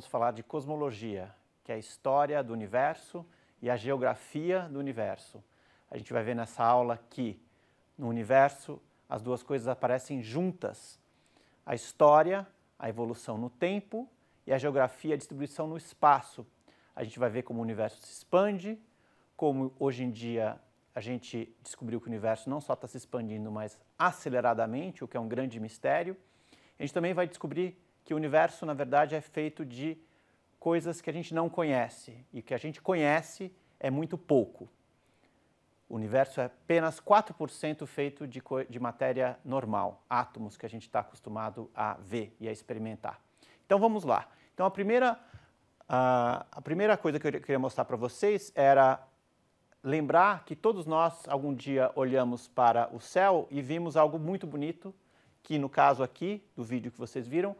vamos falar de cosmologia, que é a história do universo e a geografia do universo. A gente vai ver nessa aula que no universo as duas coisas aparecem juntas. A história, a evolução no tempo e a geografia, a distribuição no espaço. A gente vai ver como o universo se expande, como hoje em dia a gente descobriu que o universo não só está se expandindo, mas aceleradamente, o que é um grande mistério. A gente também vai descobrir que o universo, na verdade, é feito de coisas que a gente não conhece e que a gente conhece é muito pouco. O universo é apenas 4% feito de, de matéria normal, átomos que a gente está acostumado a ver e a experimentar. Então vamos lá. Então a primeira, uh, a primeira coisa que eu queria mostrar para vocês era lembrar que todos nós algum dia olhamos para o céu e vimos algo muito bonito, que no caso aqui do vídeo que vocês viram,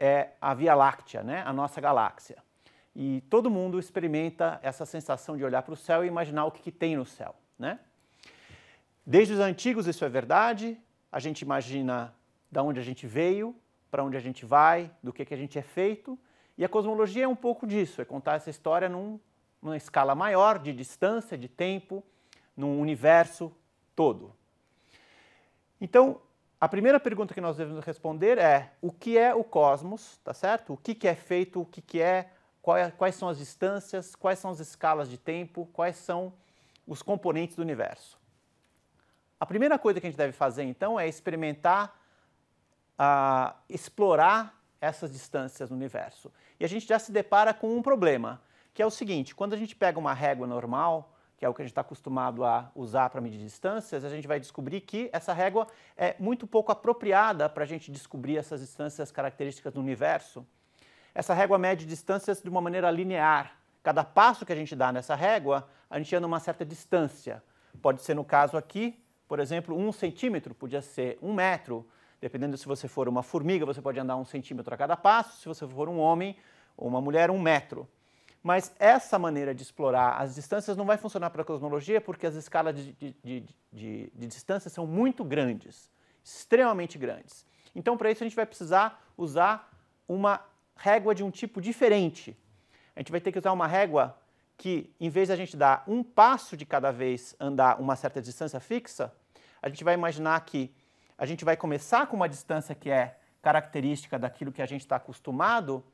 é a Via Láctea, né? a nossa galáxia. E todo mundo experimenta essa sensação de olhar para o céu e imaginar o que, que tem no céu. Né? Desde os antigos isso é verdade, a gente imagina da onde a gente veio, para onde a gente vai, do que, que a gente é feito, e a cosmologia é um pouco disso, é contar essa história num, numa escala maior de distância, de tempo, num universo todo. Então, a primeira pergunta que nós devemos responder é o que é o cosmos, tá certo? O que, que é feito, o que, que é, é, quais são as distâncias, quais são as escalas de tempo, quais são os componentes do universo. A primeira coisa que a gente deve fazer então é experimentar, uh, explorar essas distâncias no universo. E a gente já se depara com um problema, que é o seguinte: quando a gente pega uma régua normal, que é o que a gente está acostumado a usar para medir distâncias, a gente vai descobrir que essa régua é muito pouco apropriada para a gente descobrir essas distâncias características do universo. Essa régua mede distâncias de uma maneira linear. Cada passo que a gente dá nessa régua, a gente anda uma certa distância. Pode ser, no caso aqui, por exemplo, um centímetro, podia ser um metro. Dependendo se você for uma formiga, você pode andar um centímetro a cada passo. Se você for um homem ou uma mulher, um metro. Mas essa maneira de explorar as distâncias não vai funcionar para a cosmologia porque as escalas de, de, de, de distância são muito grandes, extremamente grandes. Então, para isso, a gente vai precisar usar uma régua de um tipo diferente. A gente vai ter que usar uma régua que, em vez de a gente dar um passo de cada vez andar uma certa distância fixa, a gente vai imaginar que a gente vai começar com uma distância que é característica daquilo que a gente está acostumado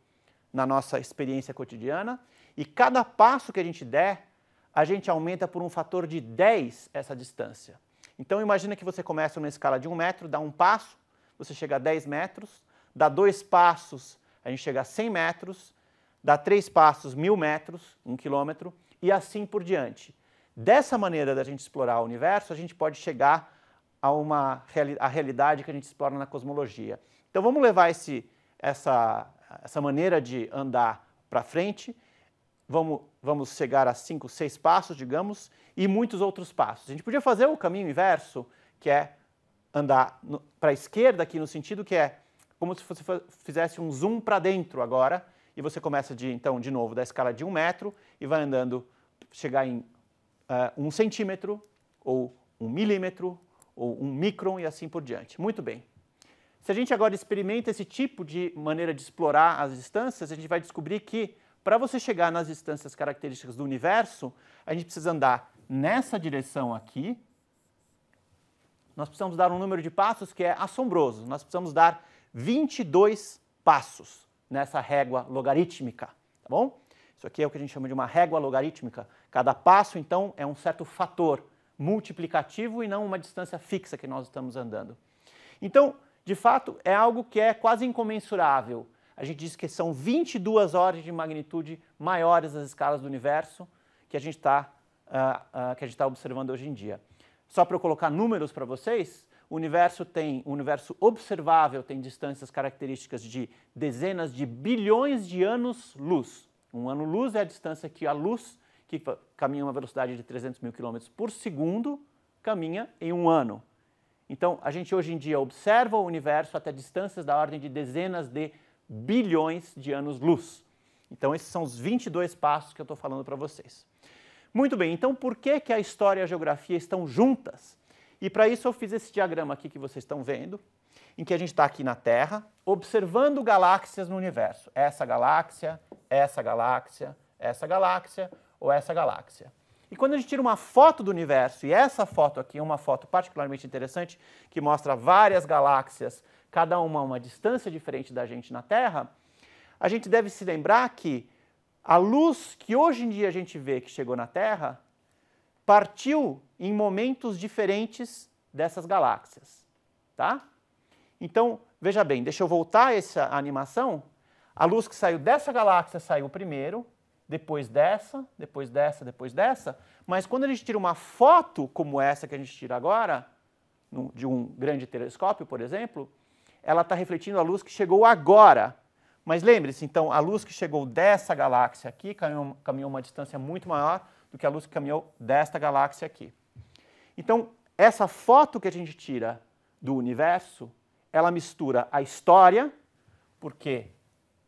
na nossa experiência cotidiana, e cada passo que a gente der, a gente aumenta por um fator de 10 essa distância. Então imagina que você começa numa escala de 1 metro, dá um passo, você chega a 10 metros, dá dois passos, a gente chega a 100 metros, dá três passos, mil metros, um quilômetro, e assim por diante. Dessa maneira da gente explorar o universo, a gente pode chegar a uma a realidade que a gente explora na cosmologia. Então vamos levar esse, essa essa maneira de andar para frente, vamos, vamos chegar a cinco, seis passos, digamos, e muitos outros passos. A gente podia fazer o caminho inverso, que é andar para a esquerda aqui no sentido que é como se você fizesse um zoom para dentro agora, e você começa de, então, de novo, da escala de um metro e vai andando, chegar em uh, um centímetro, ou um milímetro, ou um micron e assim por diante. Muito bem. Se a gente agora experimenta esse tipo de maneira de explorar as distâncias, a gente vai descobrir que para você chegar nas distâncias características do universo, a gente precisa andar nessa direção aqui. Nós precisamos dar um número de passos que é assombroso. Nós precisamos dar 22 passos nessa régua logarítmica, tá bom? Isso aqui é o que a gente chama de uma régua logarítmica. Cada passo, então, é um certo fator multiplicativo e não uma distância fixa que nós estamos andando. Então, de fato, é algo que é quase incomensurável. A gente diz que são 22 horas de magnitude maiores as escalas do universo que a gente está uh, ah, uh, ah, que a gente tá observando hoje em dia. Só para eu colocar números para vocês, o universo tem, o universo observável tem distâncias características de dezenas de bilhões de anos-luz. Um ano-luz é a distância que a luz, que caminha a uma velocidade de 300 mil quilômetros por segundo, caminha em um ano. Então, a gente hoje em dia observa o universo até distâncias da ordem de dezenas de bilhões de anos-luz. Então, esses são os 22 passos que eu estou falando para vocês. Muito bem, então por que, que a história e a geografia estão juntas? E para isso eu fiz esse diagrama aqui que vocês estão vendo, em que a gente está aqui na Terra, observando galáxias no universo. Essa galáxia, essa galáxia, essa galáxia ou essa galáxia. E quando a gente tira uma foto do universo, e essa foto aqui é uma foto particularmente interessante, que mostra várias galáxias, cada uma a uma distância diferente da gente na Terra, a gente deve se lembrar que a luz que hoje em dia a gente vê que chegou na Terra partiu em momentos diferentes dessas galáxias, tá? Então, veja bem, deixa eu voltar essa animação. A luz que saiu dessa galáxia saiu primeiro, depois dessa, depois dessa, depois dessa, mas quando a gente tira uma foto como essa que a gente tira agora, de um grande telescópio, por exemplo, ela está refletindo a luz que chegou agora. Mas lembre-se, então, a luz que chegou dessa galáxia aqui caminhou, caminhou uma distância muito maior do que a luz que caminhou desta galáxia aqui. Então, essa foto que a gente tira do universo, ela mistura a história, porque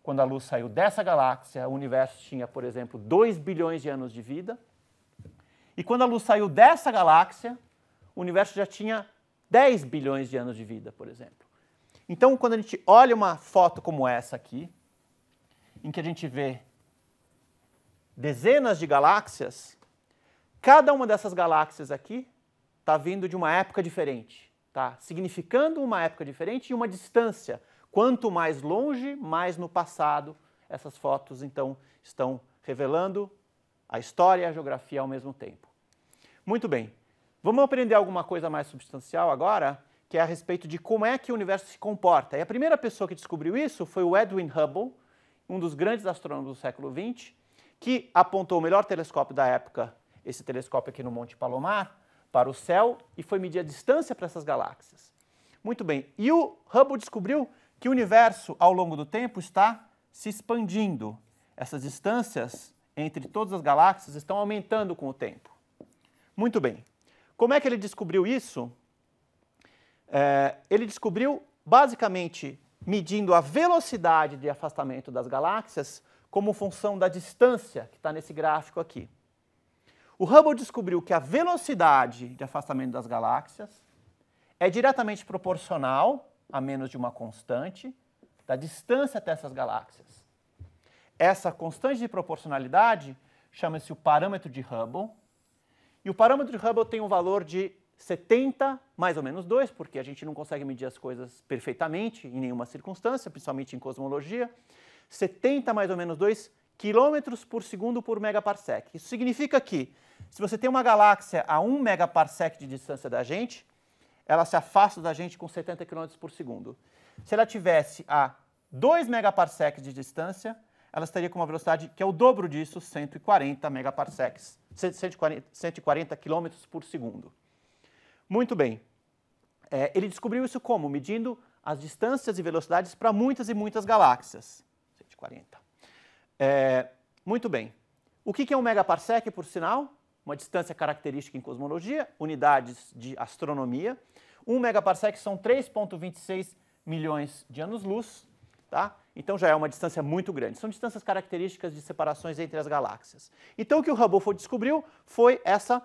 quando a luz saiu dessa galáxia, o universo tinha, por exemplo, 2 bilhões de anos de vida. E quando a luz saiu dessa galáxia, o universo já tinha 10 bilhões de anos de vida, por exemplo. Então, quando a gente olha uma foto como essa aqui, em que a gente vê dezenas de galáxias, cada uma dessas galáxias aqui está vindo de uma época diferente, tá? Significando uma época diferente e uma distância diferente Quanto mais longe, mais no passado, essas fotos então estão revelando a história e a geografia ao mesmo tempo. Muito bem, vamos aprender alguma coisa mais substancial agora, que é a respeito de como é que o universo se comporta. E a primeira pessoa que descobriu isso foi o Edwin Hubble, um dos grandes astrônomos do século XX, que apontou o melhor telescópio da época, esse telescópio aqui no Monte Palomar, para o céu e foi medir a distância para essas galáxias. Muito bem, e o Hubble descobriu que o universo, ao longo do tempo, está se expandindo. Essas distâncias entre todas as galáxias estão aumentando com o tempo. Muito bem. Como é que ele descobriu isso? É, ele descobriu basicamente medindo a velocidade de afastamento das galáxias como função da distância, que está nesse gráfico aqui. O Hubble descobriu que a velocidade de afastamento das galáxias é diretamente proporcional a menos de uma constante da distância até essas galáxias. Essa constante de proporcionalidade chama-se o parâmetro de Hubble. E o parâmetro de Hubble tem um valor de 70 mais ou menos 2, porque a gente não consegue medir as coisas perfeitamente em nenhuma circunstância, principalmente em cosmologia. 70 mais ou menos 2 quilômetros por segundo por megaparsec. Isso significa que se você tem uma galáxia a 1 megaparsec de distância da gente, ela se afasta da gente com 70 km por segundo. Se ela tivesse a 2 megaparsecs de distância, ela estaria com uma velocidade que é o dobro disso, 140 megaparsecs, 140, km por segundo. Muito bem. É, ele descobriu isso como? Medindo as distâncias e velocidades para muitas e muitas galáxias. 140. É, muito bem. O que é um megaparsec, por sinal? uma distância característica em cosmologia, unidades de astronomia. 1 megaparsec são 3,26 milhões de anos-luz, tá? Então já é uma distância muito grande. São distâncias características de separações entre as galáxias. Então o que o Hubble descobriu foi essa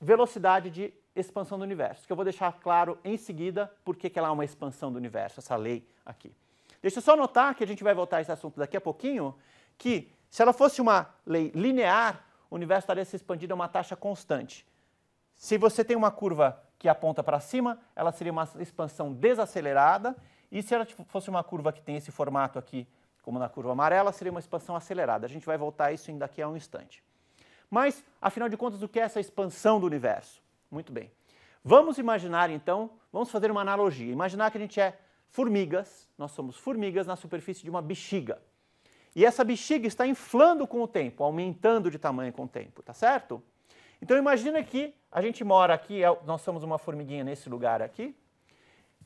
velocidade de expansão do universo, que eu vou deixar claro em seguida porque que ela é uma expansão do universo, essa lei aqui. Deixa eu só notar que a gente vai voltar a esse assunto daqui a pouquinho, que se ela fosse uma lei linear, o universo estaria se expandindo a uma taxa constante. Se você tem uma curva que aponta para cima, ela seria uma expansão desacelerada, e se ela fosse uma curva que tem esse formato aqui, como na curva amarela, seria uma expansão acelerada. A gente vai voltar a isso daqui a um instante. Mas, afinal de contas, o que é essa expansão do universo? Muito bem. Vamos imaginar então, vamos fazer uma analogia. Imaginar que a gente é formigas, nós somos formigas na superfície de uma bexiga. E essa bexiga está inflando com o tempo, aumentando de tamanho com o tempo, tá certo? Então imagina que a gente mora aqui, é nós somos uma formiguinha nesse lugar aqui.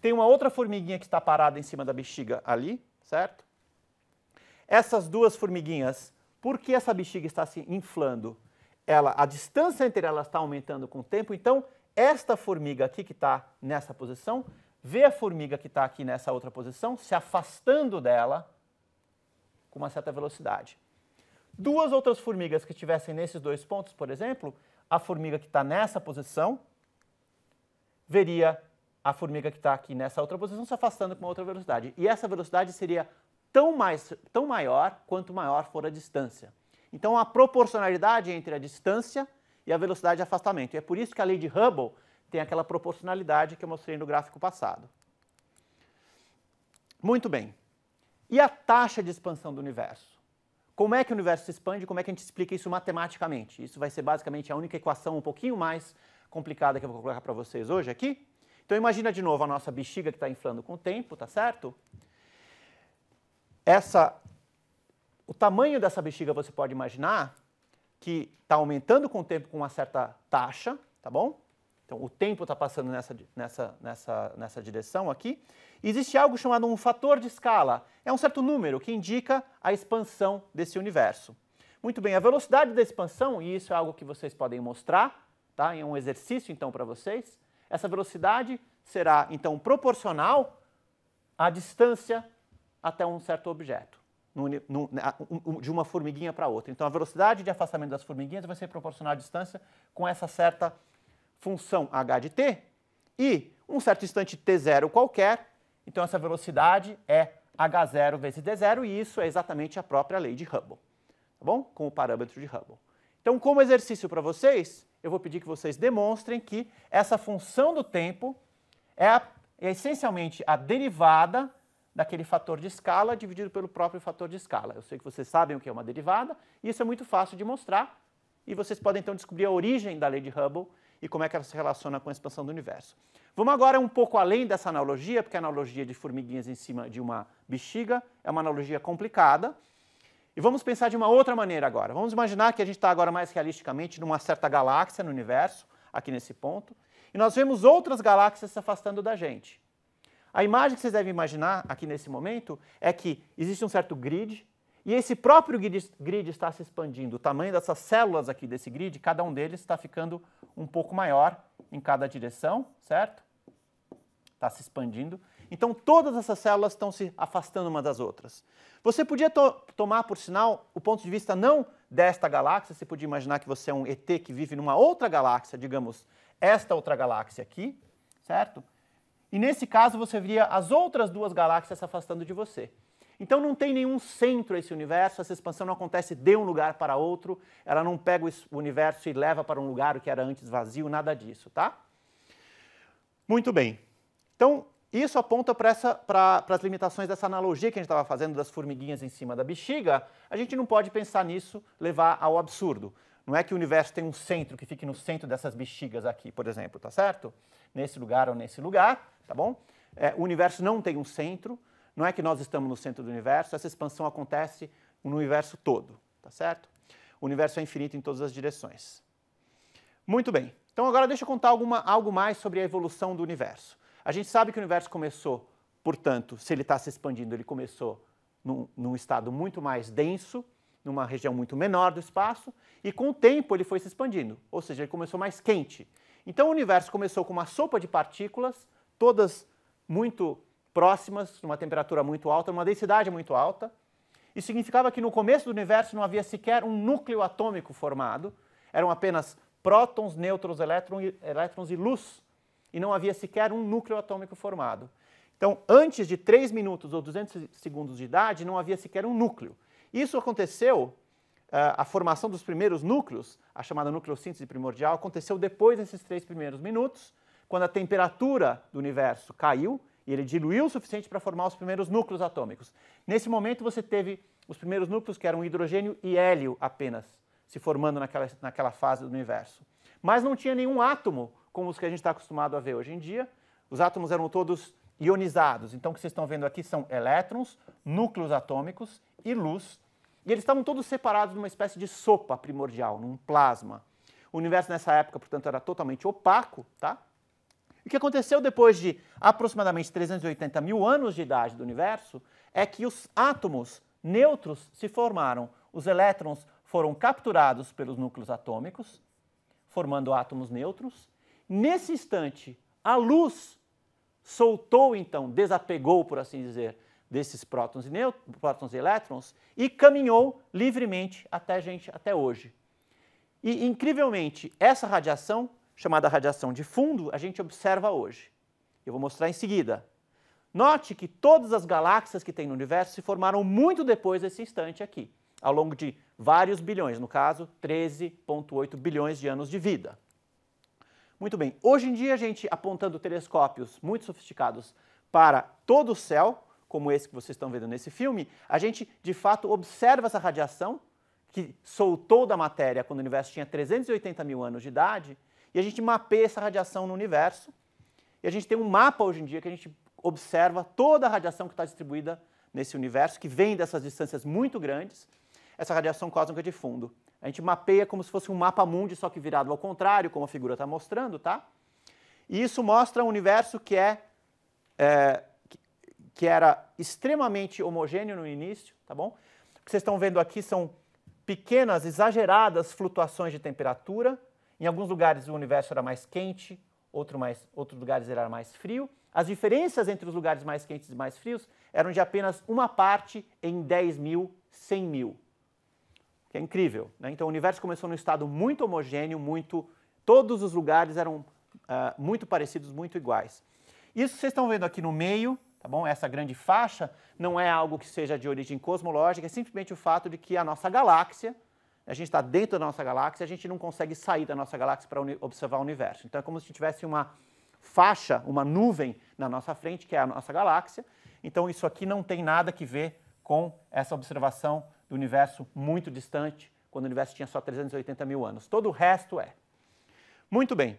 Tem uma outra formiguinha que está parada em cima da bexiga ali, certo? Essas duas formiguinhas, por que essa bexiga está se inflando? Ela, a distância entre elas está aumentando com o tempo, então esta formiga aqui que está nessa posição vê a formiga que está aqui nessa outra posição se afastando dela com uma certa velocidade. Duas outras formigas que estivessem nesses dois pontos, por exemplo, a formiga que está nessa posição veria a formiga que está aqui nessa outra posição se afastando com uma outra velocidade. E essa velocidade seria tão, mais, tão maior quanto maior for a distância. Então, a proporcionalidade entre a distância e a velocidade de afastamento. E é por isso que a lei de Hubble tem aquela proporcionalidade que eu mostrei no gráfico passado. Muito bem. E a taxa de expansão do universo? Como é que o universo se expande? Como é que a gente explica isso matematicamente? Isso vai ser basicamente a única equação um pouquinho mais complicada que eu vou colocar para vocês hoje aqui. Então imagina de novo a nossa bexiga que está inflando com o tempo, tá certo? Essa, o tamanho dessa bexiga você pode imaginar que está aumentando com o tempo com uma certa taxa, tá bom? Então o tempo está passando nessa, nessa, nessa, nessa direção aqui. Existe algo chamado um fator de escala. É um certo número que indica a expansão desse universo. Muito bem, a velocidade da expansão, e isso é algo que vocês podem mostrar, tá? É um exercício então para vocês. Essa velocidade será então proporcional à distância até um certo objeto, né, de uma formiguinha para outra. Então a velocidade de afastamento das formiguinhas vai ser proporcional à distância com essa certa função h de t e um certo instante t0 qualquer então, essa velocidade é h0 vezes d0, e isso é exatamente a própria lei de Hubble, tá bom? Com o parâmetro de Hubble. Então, como exercício para vocês, eu vou pedir que vocês demonstrem que essa função do tempo é, a, é essencialmente a derivada daquele fator de escala dividido pelo próprio fator de escala. Eu sei que vocês sabem o que é uma derivada, e isso é muito fácil de mostrar, e vocês podem então descobrir a origem da lei de Hubble e como é que ela se relaciona com a expansão do universo. Vamos agora um pouco além dessa analogia, porque a analogia de formiguinhas em cima de uma bexiga é uma analogia complicada. E vamos pensar de uma outra maneira agora. Vamos imaginar que a gente está agora mais realisticamente numa certa galáxia no universo, aqui nesse ponto, e nós vemos outras galáxias se afastando da gente. A imagem que vocês devem imaginar aqui nesse momento é que existe um certo grid, e esse próprio grid, está se expandindo. O tamanho dessas células aqui desse grid, cada um deles está ficando um pouco maior em cada direção, certo? está se expandindo. Então, todas essas células estão se afastando uma das outras. Você podia to tomar, por sinal, o ponto de vista não desta galáxia, você podia imaginar que você é um ET que vive numa outra galáxia, digamos, esta outra galáxia aqui, certo? E nesse caso você veria as outras duas galáxias se afastando de você. Então não tem nenhum centro esse universo, essa expansão não acontece de um lugar para outro, ela não pega o universo e leva para um lugar que era antes vazio, nada disso, tá? Muito bem. Então, isso aponta para pra, as limitações dessa analogia que a gente estava fazendo das formiguinhas em cima da bexiga. A gente não pode pensar nisso, levar ao absurdo. Não é que o universo tem um centro que fique no centro dessas bexigas aqui, por exemplo, tá certo? Nesse lugar ou nesse lugar, tá bom? É, o universo não tem um centro, não é que nós estamos no centro do universo, essa expansão acontece no universo todo, tá certo? O universo é infinito em todas as direções. Muito bem, então agora deixa eu contar alguma, algo mais sobre a evolução do universo. A gente sabe que o universo começou, portanto, se ele está se expandindo, ele começou num, num estado muito mais denso, numa região muito menor do espaço, e com o tempo ele foi se expandindo, ou seja, ele começou mais quente. Então o universo começou com uma sopa de partículas, todas muito próximas, numa temperatura muito alta, numa densidade muito alta. Isso significava que no começo do universo não havia sequer um núcleo atômico formado, eram apenas prótons, nêutrons, elétrons, elétrons e luz e não havia sequer um núcleo atômico formado. Então, antes de 3 minutos ou 200 segundos de idade, não havia sequer um núcleo. Isso aconteceu, ah, a formação dos primeiros núcleos, a chamada nucleossíntese primordial, aconteceu depois desses três primeiros minutos, quando a temperatura do universo caiu e ele diluiu o suficiente para formar os primeiros núcleos atômicos. Nesse momento, você teve os primeiros núcleos que eram hidrogênio e hélio apenas, se formando naquela, naquela fase do universo. Mas não tinha nenhum átomo como os que a gente está acostumado a ver hoje em dia. Os átomos eram todos ionizados. Então, o que vocês estão vendo aqui são elétrons, núcleos atômicos e luz. E eles estavam todos separados numa espécie de sopa primordial, num plasma. O universo nessa época, portanto, era totalmente opaco, tá? o que aconteceu depois de aproximadamente 380 mil anos de idade do universo é que os átomos neutros se formaram. Os elétrons foram capturados pelos núcleos atômicos, formando átomos neutros, Nesse instante, a luz soltou então, desapegou, por assim dizer, desses prótons e, prótons e elétrons e caminhou livremente até a gente até hoje. E incrivelmente, essa radiação, chamada radiação de fundo, a gente observa hoje. Eu vou mostrar em seguida. Note que todas as galáxias que tem no universo se formaram muito depois desse instante aqui, ao longo de vários bilhões, no caso, 13,8 bilhões de anos de vida. Muito bem, hoje em dia a gente apontando telescópios muito sofisticados para todo o céu, como esse que vocês estão vendo nesse filme, a gente de fato observa essa radiação que soltou da matéria quando o universo tinha 380 mil anos de idade, e a gente mapeia essa radiação no universo. E a gente tem um mapa hoje em dia que a gente observa toda a radiação que está distribuída nesse universo, que vem dessas distâncias muito grandes, essa radiação cósmica de fundo. A gente mapeia como se fosse um mapa mundi, só que virado ao contrário, como a figura está mostrando, tá? E isso mostra um universo que é, é que era extremamente homogêneo no início, tá bom? O que vocês estão vendo aqui são pequenas, exageradas flutuações de temperatura. Em alguns lugares o universo era mais quente, outro mais, outros lugares era mais frio. As diferenças entre os lugares mais quentes e mais frios eram de apenas uma parte em 10 mil, 100 mil que é incrível. Né? Então o universo começou num estado muito homogêneo, muito, todos os lugares eram uh, muito parecidos, muito iguais. Isso vocês estão vendo aqui no meio, tá bom? Essa grande faixa não é algo que seja de origem cosmológica, é simplesmente o fato de que a nossa galáxia, a gente está dentro da nossa galáxia, a gente não consegue sair da nossa galáxia para observar o universo. Então é como se tivesse uma faixa, uma nuvem na nossa frente, que é a nossa galáxia. Então isso aqui não tem nada que ver com essa observação do universo muito distante, quando o universo tinha só 380 mil anos. Todo o resto é. Muito bem.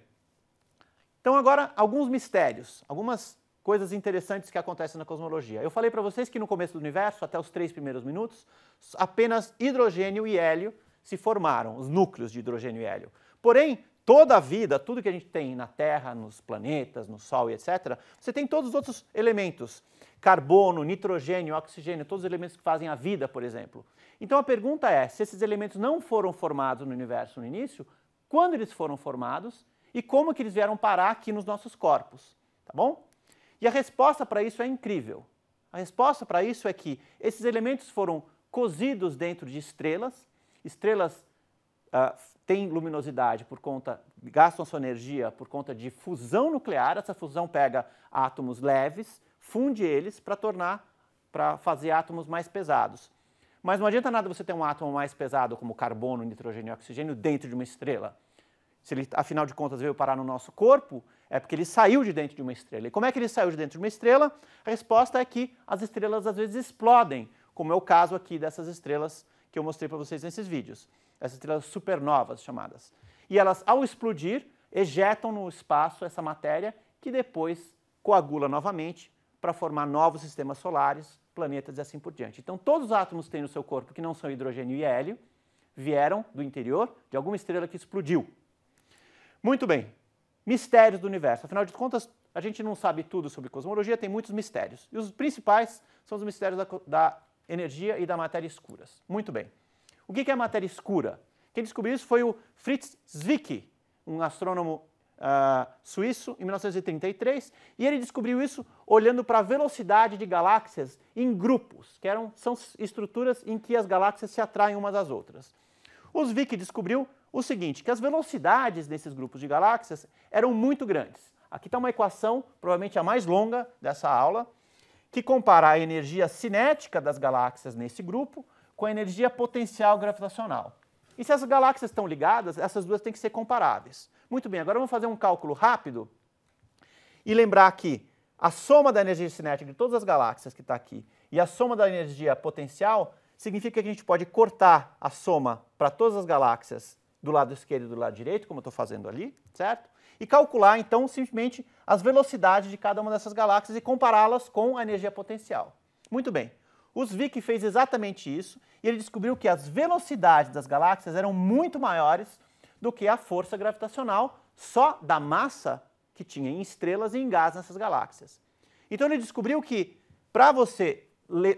Então, agora, alguns mistérios, algumas coisas interessantes que acontecem na cosmologia. Eu falei para vocês que no começo do universo, até os três primeiros minutos, apenas hidrogênio e hélio se formaram, os núcleos de hidrogênio e hélio. Porém, toda a vida, tudo que a gente tem na Terra, nos planetas, no Sol e etc., você tem todos os outros elementos: carbono, nitrogênio, oxigênio, todos os elementos que fazem a vida, por exemplo. Então a pergunta é: se esses elementos não foram formados no universo no início, quando eles foram formados e como que eles vieram parar aqui nos nossos corpos? Tá bom? E a resposta para isso é incrível. A resposta para isso é que esses elementos foram cozidos dentro de estrelas, estrelas uh, tem luminosidade por conta, gastam sua energia por conta de fusão nuclear. Essa fusão pega átomos leves, funde eles para tornar, para fazer átomos mais pesados. Mas não adianta nada você ter um átomo mais pesado como carbono, nitrogênio e oxigênio dentro de uma estrela. Se ele, afinal de contas, veio parar no nosso corpo, é porque ele saiu de dentro de uma estrela. E como é que ele saiu de dentro de uma estrela? A resposta é que as estrelas às vezes explodem, como é o caso aqui dessas estrelas que eu mostrei para vocês nesses vídeos essas estrelas supernovas chamadas. E elas, ao explodir, ejetam no espaço essa matéria que depois coagula novamente para formar novos sistemas solares, planetas e assim por diante. Então, todos os átomos que têm no seu corpo que não são hidrogênio e hélio vieram do interior de alguma estrela que explodiu. Muito bem, mistérios do universo. Afinal de contas, a gente não sabe tudo sobre cosmologia, tem muitos mistérios. E os principais são os mistérios da, da energia e da matéria escuras. Muito bem. O que é matéria escura? Quem descobriu isso foi o Fritz Zwicky, um astrônomo uh, suíço, em 1933, e ele descobriu isso olhando para a velocidade de galáxias em grupos, que eram, são estruturas em que as galáxias se atraem umas às outras. O Zwicky descobriu o seguinte, que as velocidades desses grupos de galáxias eram muito grandes. Aqui está uma equação, provavelmente a mais longa dessa aula, que compara a energia cinética das galáxias nesse grupo com a energia potencial gravitacional. E se as galáxias estão ligadas, essas duas têm que ser comparáveis. Muito bem, agora vamos fazer um cálculo rápido e lembrar que a soma da energia cinética de todas as galáxias que está aqui e a soma da energia potencial significa que a gente pode cortar a soma para todas as galáxias do lado esquerdo e do lado direito, como eu estou fazendo ali, certo? E calcular, então, simplesmente as velocidades de cada uma dessas galáxias e compará-las com a energia potencial. Muito bem. Uzvik fez exatamente isso e ele descobriu que as velocidades das galáxias eram muito maiores do que a força gravitacional só da massa que tinha em estrelas e em gás nessas galáxias. Então ele descobriu que para você,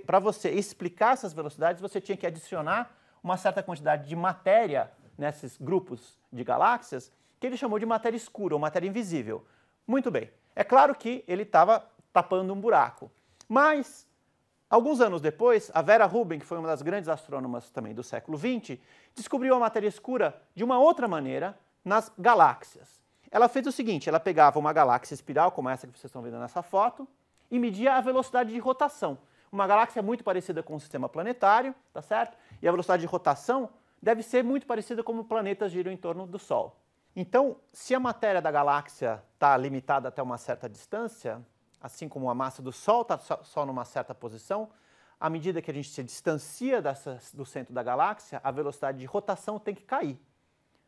para você explicar essas velocidades, você tinha que adicionar uma certa quantidade de matéria nesses grupos de galáxias, que ele chamou de matéria escura ou matéria invisível. Muito bem. É claro que ele estava tapando um buraco. Mas Alguns anos depois, a Vera Rubin, que foi uma das grandes astrônomas também do século XX, descobriu a matéria escura de uma outra maneira nas galáxias. Ela fez o seguinte: ela pegava uma galáxia espiral, como essa que vocês estão vendo nessa foto, e media a velocidade de rotação. Uma galáxia é muito parecida com o sistema planetário, tá certo? E a velocidade de rotação deve ser muito parecida como planetas giram em torno do Sol. Então, se a matéria da galáxia está limitada até uma certa distância, assim como a massa do Sol está só numa certa posição, à medida que a gente se distancia dessa, do centro da galáxia, a velocidade de rotação tem que cair.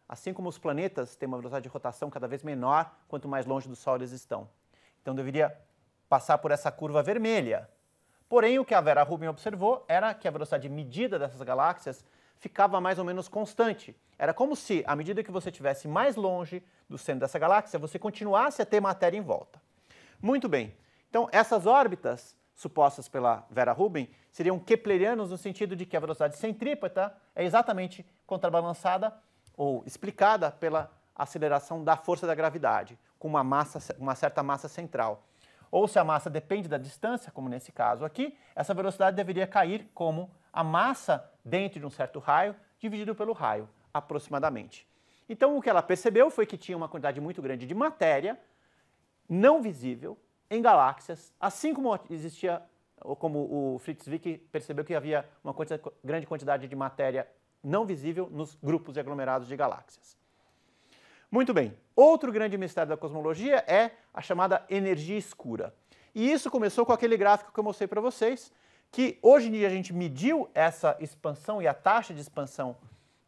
Assim como os planetas têm uma velocidade de rotação cada vez menor quanto mais longe do Sol eles estão. Então deveria passar por essa curva vermelha. Porém, o que a Vera Rubin observou era que a velocidade medida dessas galáxias ficava mais ou menos constante. Era como se, à medida que você estivesse mais longe do centro dessa galáxia, você continuasse a ter matéria em volta. Muito bem. Então, essas órbitas supostas pela Vera Rubin seriam keplerianos no sentido de que a velocidade centrípeta é exatamente contrabalançada ou explicada pela aceleração da força da gravidade, com uma, massa, uma certa massa central. Ou se a massa depende da distância, como nesse caso aqui, essa velocidade deveria cair como a massa dentro de um certo raio dividido pelo raio, aproximadamente. Então, o que ela percebeu foi que tinha uma quantidade muito grande de matéria não visível em galáxias, assim como existia, ou como o Fritz Wick percebeu que havia uma quantidade, grande quantidade de matéria não visível nos grupos e aglomerados de galáxias. Muito bem, outro grande mistério da cosmologia é a chamada energia escura. E isso começou com aquele gráfico que eu mostrei para vocês, que hoje em dia a gente mediu essa expansão e a taxa de expansão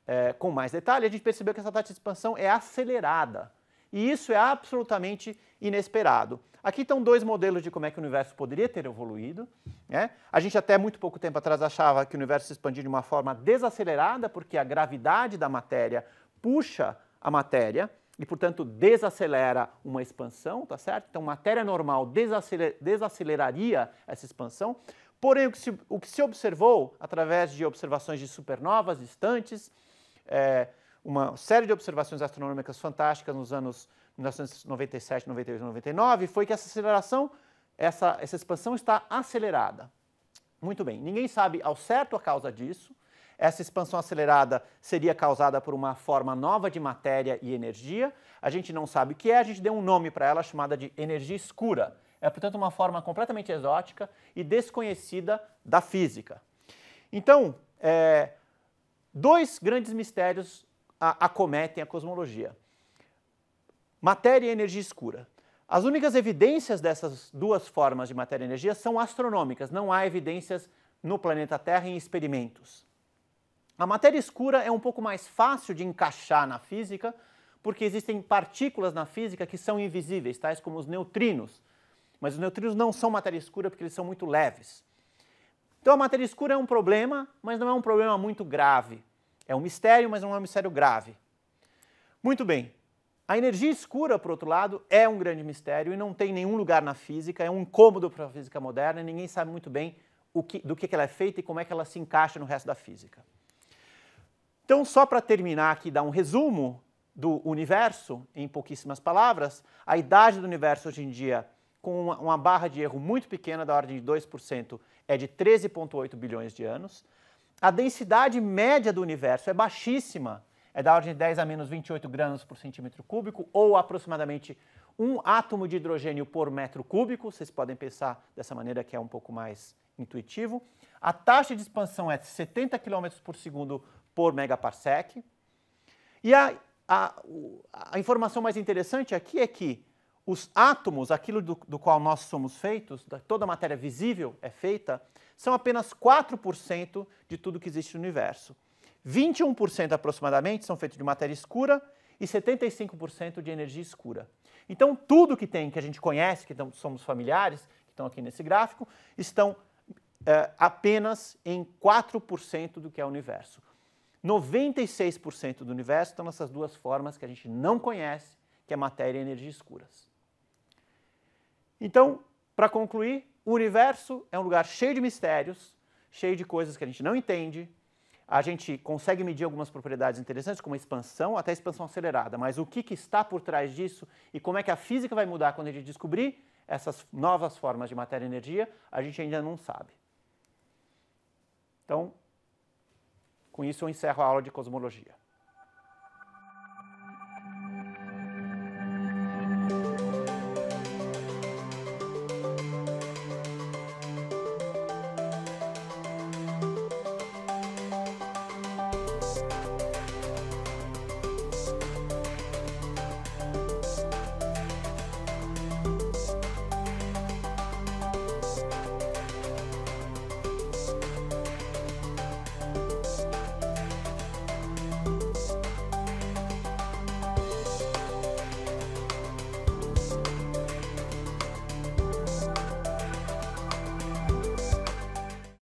é, com mais detalhe, a gente percebeu que essa taxa de expansão é acelerada. E isso é absolutamente inesperado. Aqui estão dois modelos de como é que o universo poderia ter evoluído. Né? A gente até muito pouco tempo atrás achava que o universo se expandia de uma forma desacelerada, porque a gravidade da matéria puxa a matéria e, portanto, desacelera uma expansão, tá certo? Então, matéria normal desaceler desaceleraria essa expansão. Porém, o que, se, o que se observou através de observações de supernovas distantes, é, uma série de observações astronômicas fantásticas nos anos 1997, 98, 99, foi que essa aceleração, essa, essa expansão está acelerada. Muito bem, ninguém sabe ao certo a causa disso. Essa expansão acelerada seria causada por uma forma nova de matéria e energia. A gente não sabe o que é, a gente deu um nome para ela chamada de energia escura. É, portanto, uma forma completamente exótica e desconhecida da física. Então, é, dois grandes mistérios acometem a cosmologia. Matéria e energia escura. As únicas evidências dessas duas formas de matéria e energia são astronômicas, não há evidências no planeta Terra em experimentos. A matéria escura é um pouco mais fácil de encaixar na física, porque existem partículas na física que são invisíveis, tais como os neutrinos. Mas os neutrinos não são matéria escura porque eles são muito leves. Então a matéria escura é um problema, mas não é um problema muito grave. É um mistério, mas não é um mistério grave. Muito bem. A energia escura, por outro lado, é um grande mistério e não tem nenhum lugar na física, é um incômodo para a física moderna e ninguém sabe muito bem que, do que ela é feita e como é que ela se encaixa no resto da física. Então, só para terminar aqui, dar um resumo do universo, em pouquíssimas palavras, a idade do universo hoje em dia, com uma, uma barra de erro muito pequena, da ordem de 2%, é de 13,8 bilhões de anos. A densidade média do universo é baixíssima, é da ordem de 10 a menos 28 gramas por centímetro cúbico, ou aproximadamente um átomo de hidrogênio por metro cúbico. Vocês podem pensar dessa maneira que é um pouco mais intuitivo. A taxa de expansão é 70 km por segundo por megaparsec. E a, a, a informação mais interessante aqui é que os átomos, aquilo do, do qual nós somos feitos, toda a matéria visível é feita, são apenas 4% de tudo que existe no universo. 21% aproximadamente são feitos de matéria escura e 75% de energia escura. Então, tudo que tem, que a gente conhece, que somos familiares, que estão aqui nesse gráfico, estão é, apenas em 4% do que é o universo. 96% do universo estão nessas duas formas que a gente não conhece, que é matéria e energia escuras. Então, para concluir, o universo é um lugar cheio de mistérios, cheio de coisas que a gente não entende. A gente consegue medir algumas propriedades interessantes, como a expansão, até a expansão acelerada. Mas o que, que está por trás disso e como é que a física vai mudar quando a gente descobrir essas novas formas de matéria e energia, a gente ainda não sabe. Então, com isso eu encerro a aula de cosmologia.